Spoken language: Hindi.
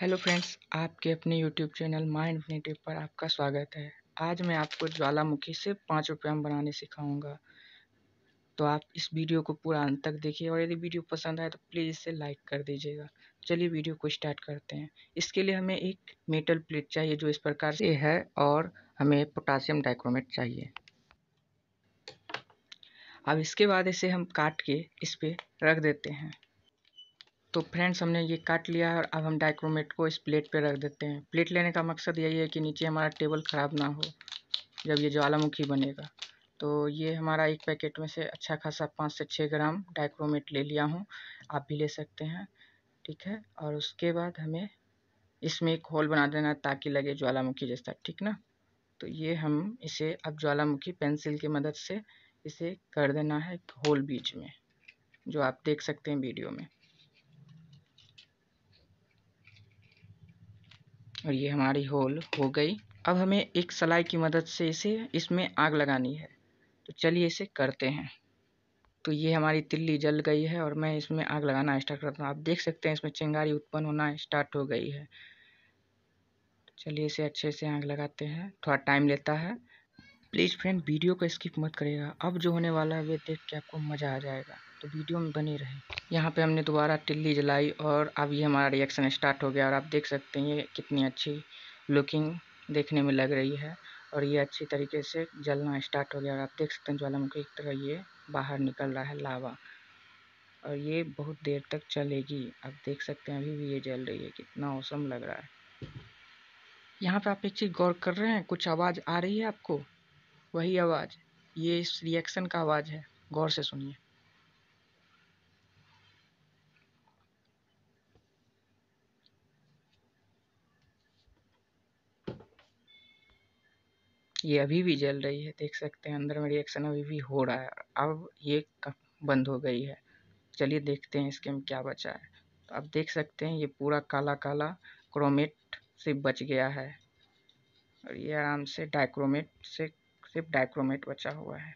हेलो फ्रेंड्स आपके अपने यूट्यूब चैनल माइंड नेटिव पर आपका स्वागत है आज मैं आपको ज्वालामुखी से पाँच रुपया में बनाने सिखाऊंगा तो आप इस वीडियो को पूरा अंत तक देखिए और यदि वीडियो पसंद आए तो प्लीज़ इसे लाइक कर दीजिएगा चलिए वीडियो को स्टार्ट करते हैं इसके लिए हमें एक मेटल प्लेट चाहिए जो इस प्रकार से है और हमें पोटासियम डाइक्रोमेट चाहिए अब इसके बाद इसे हम काट के इस पर रख देते हैं तो फ्रेंड्स हमने ये काट लिया है और अब हम डाइक्रोमेट को इस प्लेट पे रख देते हैं प्लेट लेने का मकसद यही है कि नीचे हमारा टेबल ख़राब ना हो जब ये ज्वालामुखी बनेगा तो ये हमारा एक पैकेट में से अच्छा खासा पाँच से छः ग्राम डाइक्रोमेट ले लिया हूँ आप भी ले सकते हैं ठीक है और उसके बाद हमें इसमें एक होल बना देना ताकि लगे ज्वालामुखी जैसा ठीक ना तो ये हम इसे अब ज्वालामुखी पेंसिल की मदद से इसे कर देना है होल बीच में जो आप देख सकते हैं वीडियो में और ये हमारी होल हो गई अब हमें एक सलाई की मदद से इसे इसमें आग लगानी है तो चलिए इसे करते हैं तो ये हमारी तिल्ली जल गई है और मैं इसमें आग लगाना स्टार्ट करता हूँ आप देख सकते हैं इसमें चिंगारी उत्पन्न होना स्टार्ट हो गई है चलिए इसे अच्छे से आग लगाते हैं थोड़ा टाइम लेता है प्लीज़ फ्रेंड वीडियो को स्किप मत करेगा अब जो होने वाला है वे देख के आपको मज़ा आ जाएगा तो वीडियो में बने रहे यहाँ पे हमने दोबारा टिल्ली जलाई और अब ये हमारा रिएक्शन स्टार्ट हो गया और आप देख सकते हैं ये कितनी अच्छी लुकिंग देखने में लग रही है और ये अच्छी तरीके से जलना स्टार्ट हो गया और आप देख सकते हैं ज्वालामुखी एक तरह ये बाहर निकल रहा है लावा और ये बहुत देर तक चलेगी आप देख सकते हैं अभी भी ये जल रही है कितना औसम लग रहा है यहाँ पे आप एक चीज़ गौर कर रहे हैं कुछ आवाज़ आ रही है आपको वही आवाज़ ये इस रिएक्शन का आवाज़ है गौर से सुनिए ये अभी भी जल रही है देख सकते हैं अंदर में रिएक्शन अभी भी हो रहा है अब ये बंद हो गई है चलिए देखते हैं इसके में क्या बचा है तो आप देख सकते हैं ये पूरा काला काला क्रोमेट से बच गया है और ये आराम से डाइक्रोमेट से सिर्फ डाइक्रोमेट बचा हुआ है